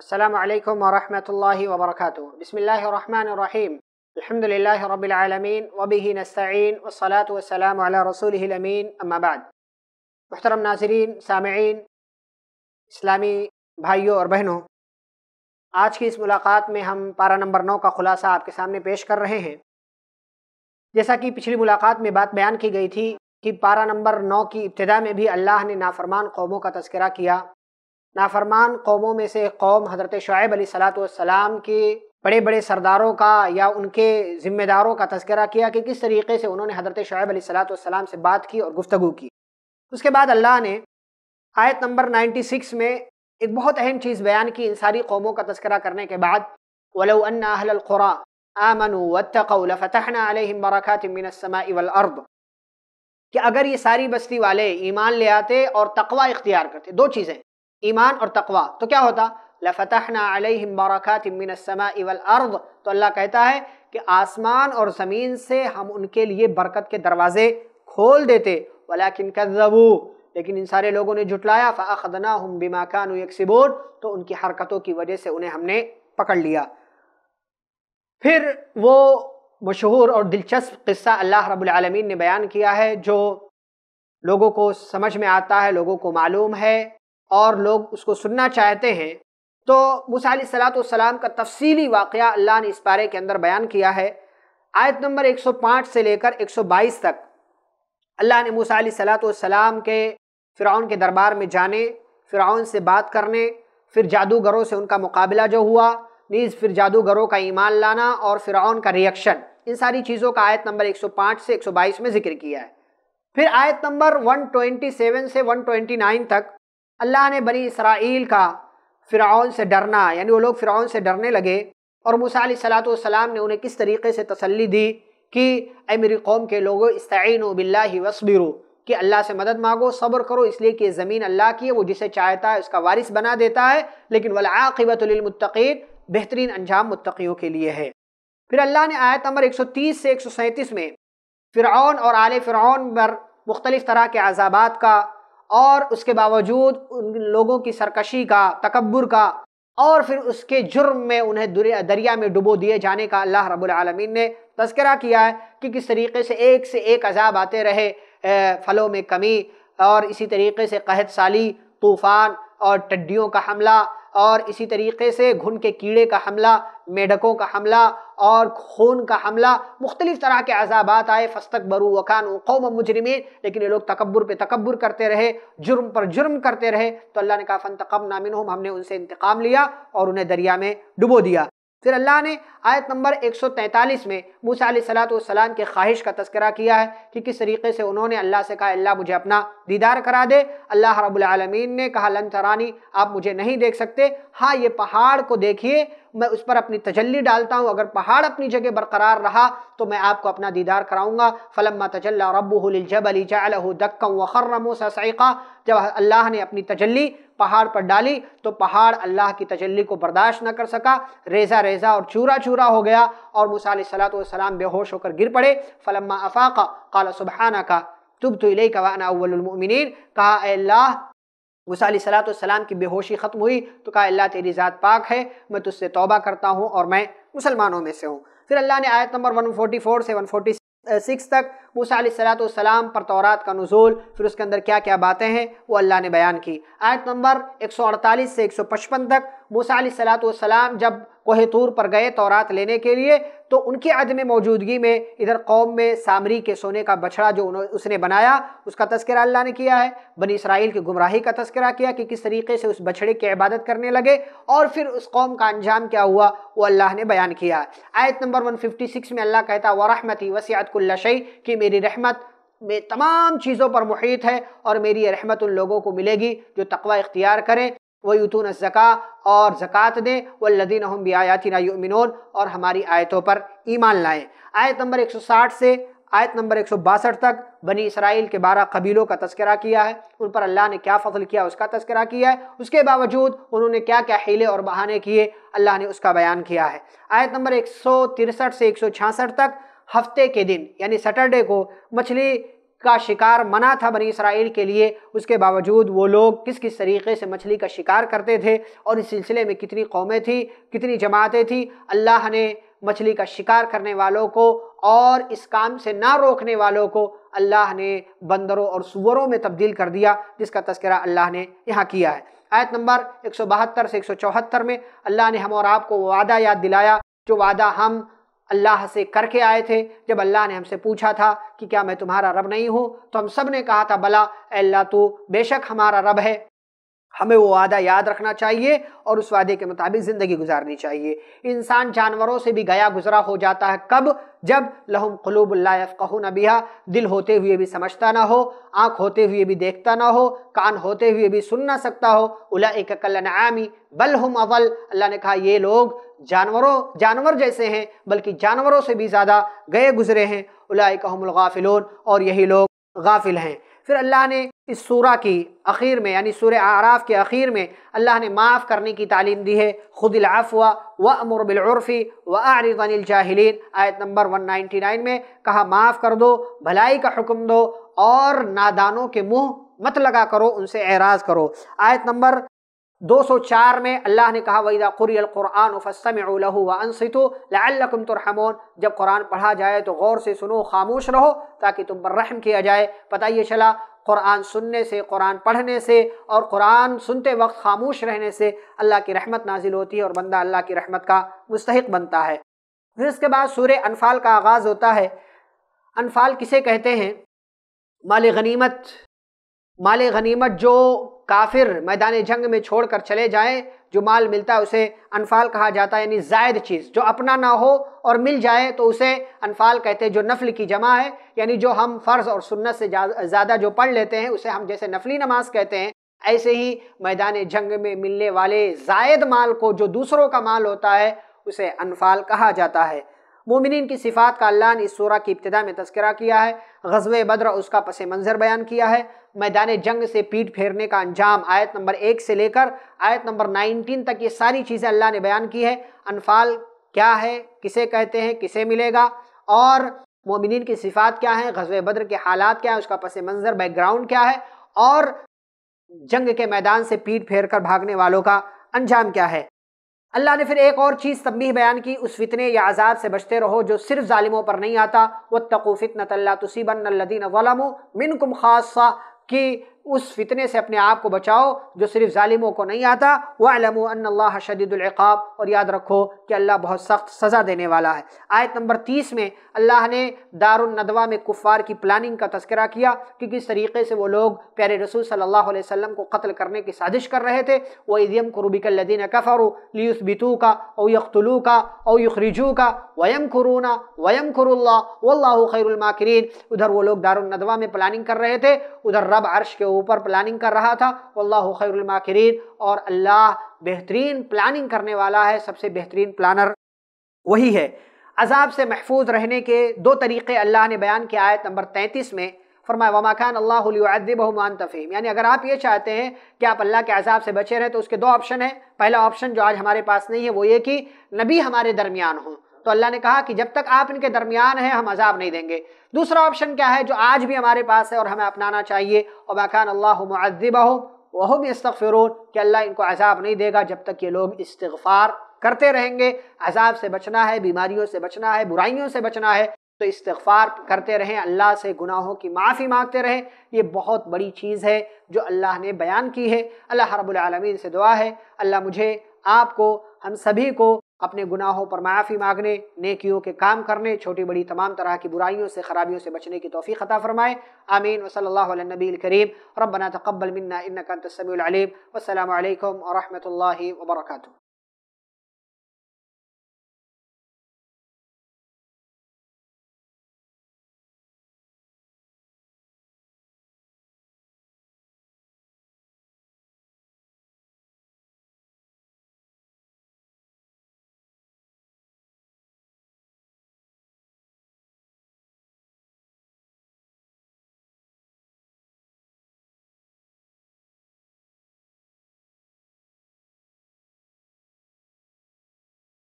السلام علیکم ورحمۃ اللہ وبرکاتہ بسم اللہ الرحمن الرحیم الحمد للہ رب العالمین علامین نستعین والصلاة والسلام علیہ رسول الامین اما بعد محترم ناظرین سامعین اسلامی بھائیوں اور بہنوں آج کی اس ملاقات میں ہم پارہ نمبر نو کا خلاصہ آپ کے سامنے پیش کر رہے ہیں جیسا کہ پچھلی ملاقات میں بات بیان کی گئی تھی کہ پارہ نمبر نو کی ابتدا میں بھی اللہ نے نافرمان قوموں کا تذکرہ کیا نافرمان قوموں میں سے قوم حضرت شعیب علیہ صلاۃ کی کے بڑے بڑے سرداروں کا یا ان کے ذمہ داروں کا تذکرہ کیا کہ کس طریقے سے انہوں نے حضرت شعیب علیہ السلام سے بات کی اور گفتگو کی اس کے بعد اللہ نے آیت نمبر نائنٹی سکس میں ایک بہت اہم چیز بیان کی ان ساری قوموں کا تذکرہ کرنے کے بعد لَفَتَحْنَا عَلَيْهِمْ علیہم برکات السَّمَاءِ وَالْأَرْضِ کہ اگر یہ ساری بستی والے ایمان لے آتے اور تقوی اختیار کرتے دو چیزیں ایمان اور تقوا تو کیا ہوتا عَلَيْهِمْ علیہم مِّنَ السَّمَاءِ وَالْأَرْضِ تو اللہ کہتا ہے کہ آسمان اور زمین سے ہم ان کے لیے برکت کے دروازے کھول دیتے وَلَكِنْ کم لیکن ان سارے لوگوں نے جھٹلایا فَأَخَدْنَاهُمْ بِمَا كَانُوا يَكْسِبُونَ تو ان کی حرکتوں کی وجہ سے انہیں ہم نے پکڑ لیا پھر وہ مشہور اور دلچسپ قصہ اللہ رب العالمین نے بیان کیا ہے جو لوگوں کو سمجھ میں آتا ہے لوگوں کو معلوم ہے اور لوگ اس کو سننا چاہتے ہیں تو موسیٰ علیہ السلام کا تفصیلی واقعہ اللہ نے اس پارے کے اندر بیان کیا ہے آیت نمبر 105 سے لے کر 122 تک اللہ نے موسیٰ علیہ السلام کے فرعون کے دربار میں جانے فرعون سے بات کرنے پھر جادوگروں سے ان کا مقابلہ جو ہوا نیز پھر جادوگروں کا ایمان لانا اور فرعون کا ریئیکشن ان ساری چیزوں کا آیت نمبر 105 سے 122 میں ذکر کیا ہے پھر آیت نمبر 127 سے 129 تک اللہ نے بنی اسرائیل کا فرعون سے ڈرنا یعنی وہ لوگ فرعون سے ڈرنے لگے اور موسیٰ علیہ والسلام نے انہیں کس طریقے سے تسلی دی کہ اے میری قوم کے لوگوں استعین و بلّہ کہ اللہ سے مدد مانگو صبر کرو اس لیے کہ زمین اللہ کی ہے وہ جسے چاہتا ہے اس کا وارث بنا دیتا ہے لیکن والعاقبت للمتقین بہترین انجام متقیوں کے لیے ہے پھر اللہ نے آیت عمر 130 سے 137 میں فرعون اور آل فرعون پر مختلف طرح کے عذابات کا اور اس کے باوجود ان لوگوں کی سرکشی کا تکبر کا اور پھر اس کے جرم میں انہیں دریا میں ڈبو دیے جانے کا اللہ رب العالمین نے تذکرہ کیا ہے کہ کس طریقے سے ایک سے ایک عذاب آتے رہے پھلوں میں کمی اور اسی طریقے سے قحط سالی طوفان اور ٹڈیوں کا حملہ اور اسی طریقے سے گھن کے کیڑے کا حملہ میڈکوں کا حملہ اور خون کا حملہ مختلف طرح کے عذابات آئے فستقبرو اقانو قوم و لیکن یہ لوگ تکبر پہ تکبر کرتے رہے جرم پر جرم کرتے رہے تو اللہ نے کہا تقم نامن ہم نے ان سے انتقام لیا اور انہیں دریا میں ڈبو دیا پھر اللہ نے آیت نمبر 143 میں موسیٰ علیہ السلام کے خواہش کا تذکرہ کیا ہے کہ کس طریقے سے انہوں نے اللہ سے کہا اللہ مجھے اپنا دیدار کرا دے اللہ رب العالمین نے کہا لن ترانی آپ مجھے نہیں دیکھ سکتے ہاں یہ پہاڑ کو دیکھیے میں اس پر اپنی تجلی ڈالتا ہوں اگر پہاڑ اپنی جگہ برقرار رہا تو میں آپ کو اپنا دیدار کراؤں گا فلما تجلّہ ربو الجبلی جاقم وقرم و سعقہ جب اللہ نے اپنی تجلی پہاڑ پر ڈالی تو پہاڑ اللہ کی تجلی کو برداشت نہ کر سکا ریزہ ریزہ اور چورا چورا ہو گیا اور موسیٰ علیہ والسلام بے ہوش ہو کر گر پڑے فلما افاقا قال سبحانہ کا تب تو وانا اول المؤمنین کہا اللہ موسیٰ علیہ والسلام کی بے ہوشی ختم ہوئی تو کہا اللہ تیری ذات پاک ہے میں تجھ سے توبہ کرتا ہوں اور میں مسلمانوں میں سے ہوں پھر اللہ نے آیت نمبر 144 سے 146 تک موسیٰ علیہ السلام پر تورات کا نزول پھر اس کے اندر کیا کیا باتیں ہیں وہ اللہ نے بیان کی آیت نمبر 148 سے 155 تک موسیٰ علیہ السلام جب کوہ طور پر گئے تورات لینے کے لیے تو ان کی عدم موجودگی میں ادھر قوم میں سامری کے سونے کا بچھڑا جو اس نے بنایا اس کا تذکرہ اللہ نے کیا ہے بنی اسرائیل کی گمراہی کا تذکرہ کیا کہ کس طریقے سے اس بچھڑے کی عبادت کرنے لگے اور پھر اس قوم کا انجام کیا ہوا وہ اللہ نے بیان کیا آیت نمبر 156 میں اللہ کہتا وَرَحْمَتِ وَسِعَتْ كُلَّ شَيْءٍ کہ میری رحمت میں تمام چیزوں پر محیط ہے اور میری یہ رحمت ان لوگوں کو ملے گی جو تقوی اختیار کریں وہ الزَّكَاءَ اور زکوٰۃ دیں وہ لدی نحم آیاتی اور ہماری آیتوں پر ایمان لائیں آیت نمبر 160 سے آیت نمبر 162 تک بنی اسرائیل کے بارہ قبیلوں کا تذکرہ کیا ہے ان پر اللہ نے کیا فضل کیا اس کا تذکرہ کیا ہے اس کے باوجود انہوں نے کیا کیا حیلے اور بہانے کیے اللہ نے اس کا بیان کیا ہے آیت نمبر 163 سے 166 تک ہفتے کے دن یعنی سٹرڈے کو مچھلی کا شکار منع تھا بنی اسرائیل کے لیے اس کے باوجود وہ لوگ کس کس طریقے سے مچھلی کا شکار کرتے تھے اور اس سلسلے میں کتنی قومیں تھیں کتنی جماعتیں تھیں اللہ نے مچھلی کا شکار کرنے والوں کو اور اس کام سے نہ روکنے والوں کو اللہ نے بندروں اور سوروں میں تبدیل کر دیا جس کا تذکرہ اللہ نے یہاں کیا ہے آیت نمبر 172 سے 174 میں اللہ نے ہم اور آپ کو وعدہ یاد دلایا جو وعدہ ہم اللہ سے کر کے آئے تھے جب اللہ نے ہم سے پوچھا تھا کہ کیا میں تمہارا رب نہیں ہوں تو ہم سب نے کہا تھا بلا اے اللہ تو بے شک ہمارا رب ہے ہمیں وہ وعدہ یاد رکھنا چاہیے اور اس وعدے کے مطابق زندگی گزارنی چاہیے انسان جانوروں سے بھی گیا گزرا ہو جاتا ہے کب جب لہم قلوب اللہ کہ نبیہ دل ہوتے ہوئے بھی سمجھتا نہ ہو آنکھ ہوتے ہوئے بھی دیکھتا نہ ہو کان ہوتے ہوئے بھی سن نہ سکتا ہو الا ایک بل ہم اول اللہ نے کہا یہ لوگ جانوروں جانور جیسے ہیں بلکہ جانوروں سے بھی زیادہ گئے گزرے ہیں اولئیک ہم الغافلون اور یہی لوگ غافل ہیں پھر اللہ نے اس سورہ کی اخیر میں یعنی سورہ آراف کے اخیر میں اللہ نے معاف کرنے کی تعلیم دی ہے خدافہ و امرب العرفی و الجاہلین آیت نمبر 199 میں کہا معاف کر دو بھلائی کا حکم دو اور نادانوں کے منہ مت لگا کرو ان سے اعراض کرو آیت نمبر دو سو چار میں اللہ نے کہا وَإِذَا قُرِيَ الْقُرْآنُ فَاسْتَمِعُوا لَهُ وَأَنصِتُوا لَعَلَّكُمْ تُرْحَمُونَ جب قرآن پڑھا جائے تو غور سے سنو خاموش رہو تاکہ تم پر رحم کیا جائے پتہ یہ چلا قرآن سننے سے قرآن پڑھنے سے اور قرآن سنتے وقت خاموش رہنے سے اللہ کی رحمت نازل ہوتی ہے اور بندہ اللہ کی رحمت کا مستحق بنتا ہے پھر اس کے بعد سورہ انفال کا آغاز ہوتا ہے انفال کسے کہتے ہیں مال غنیمت مال غنیمت جو کافر میدان جنگ میں چھوڑ کر چلے جائیں جو مال ملتا ہے اسے انفال کہا جاتا ہے یعنی زائد چیز جو اپنا نہ ہو اور مل جائے تو اسے انفال کہتے ہیں جو نفل کی جمع ہے یعنی جو ہم فرض اور سنت سے زیادہ جو پڑھ لیتے ہیں اسے ہم جیسے نفلی نماز کہتے ہیں ایسے ہی میدان جنگ میں ملنے والے زائد مال کو جو دوسروں کا مال ہوتا ہے اسے انفال کہا جاتا ہے مومنین کی صفات کا اللہ نے اس سورہ کی ابتدا میں تذکرہ کیا ہے غزوہ بدر اس کا پس منظر بیان کیا ہے میدان جنگ سے پیٹ پھیرنے کا انجام آیت نمبر ایک سے لے کر آیت نمبر نائنٹین تک یہ ساری چیزیں اللہ نے بیان کی ہے انفال کیا ہے کسے کہتے ہیں کسے ملے گا اور مومنین کی صفات کیا ہیں غزوہ بدر کے حالات کیا ہیں اس کا پس منظر بیک گراؤنڈ کیا ہے اور جنگ کے میدان سے پیٹ پھیر کر بھاگنے والوں کا انجام کیا ہے اللہ نے پھر ایک اور چیز تب بھی بیان کی اس فتنے یا عذاب سے بچتے رہو جو صرف ظالموں پر نہیں آتا وَاتَّقُوا فِتْنَةَ اللَّا تو اللہ ظَلَمُوا مِنْكُمْ خَاصَّةَ و خاصہ کی اس فتنے سے اپنے آپ کو بچاؤ جو صرف ظالموں کو نہیں آتا وَعْلَمُوا أَنَّ اللَّهَ شَدِدُ الْعِقَابِ اور یاد رکھو کہ اللہ بہت سخت سزا دینے والا ہے آیت نمبر تیس میں اللہ نے دار الندوہ میں کفار کی پلاننگ کا تذکرہ کیا کہ کس طریقے سے وہ لوگ پیارے رسول صلی اللہ علیہ وسلم کو قتل کرنے کی سازش کر رہے تھے وہ عیدم قربیق الَّذِينَ كَفَرُوا لِيُثْبِتُوكَ بتو يَقْتُلُوكَ اویختلو يُخْرِجُوكَ وَيَمْكُرُونَ وَيَمْكُرُ اللَّهُ وَاللَّهُ خَيْرُ الْمَاكِرِينَ ادھر وہ لوگ دار الندوہ میں پلاننگ کر رہے تھے ادھر رب عرش اوپر پلاننگ کر رہا تھا اللہ خیر الماکرین اور اللہ بہترین پلاننگ کرنے والا ہے سب سے بہترین پلانر وہی ہے عذاب سے محفوظ رہنے کے دو طریقے اللہ نے بیان کیا آیت نمبر تینتیس میں فرمایا وما خان اللہ بہمان تفیم یعنی اگر آپ یہ چاہتے ہیں کہ آپ اللہ کے عذاب سے بچے رہے تو اس کے دو آپشن ہیں پہلا آپشن جو آج ہمارے پاس نہیں ہے وہ یہ کہ نبی ہمارے درمیان ہوں تو اللہ نے کہا کہ جب تک آپ ان کے درمیان ہیں ہم عذاب نہیں دیں گے دوسرا آپشن کیا ہے جو آج بھی ہمارے پاس ہے اور ہمیں اپنانا چاہیے اور باقان اللہ معذبہ وہ بھی استغفرون کہ اللہ ان کو عذاب نہیں دے گا جب تک یہ لوگ استغفار کرتے رہیں گے عذاب سے بچنا ہے بیماریوں سے بچنا ہے برائیوں سے بچنا ہے تو استغفار کرتے رہیں اللہ سے گناہوں کی معافی مانگتے رہیں یہ بہت بڑی چیز ہے جو اللہ نے بیان کی ہے اللہ رب العالمین سے دعا ہے اللہ مجھے آپ کو ہم سبھی کو اپنے گناہوں پر معافی مانگنے نیکیوں کے کام کرنے چھوٹی بڑی تمام طرح کی برائیوں سے خرابیوں سے بچنے کی توفیق عطا فرمائے آمین وصلی اللہ علیہ نبی الکریم ربنا تقبل منا انت قرت العلیم والسلام علیکم ورحمۃ اللہ وبرکاتہ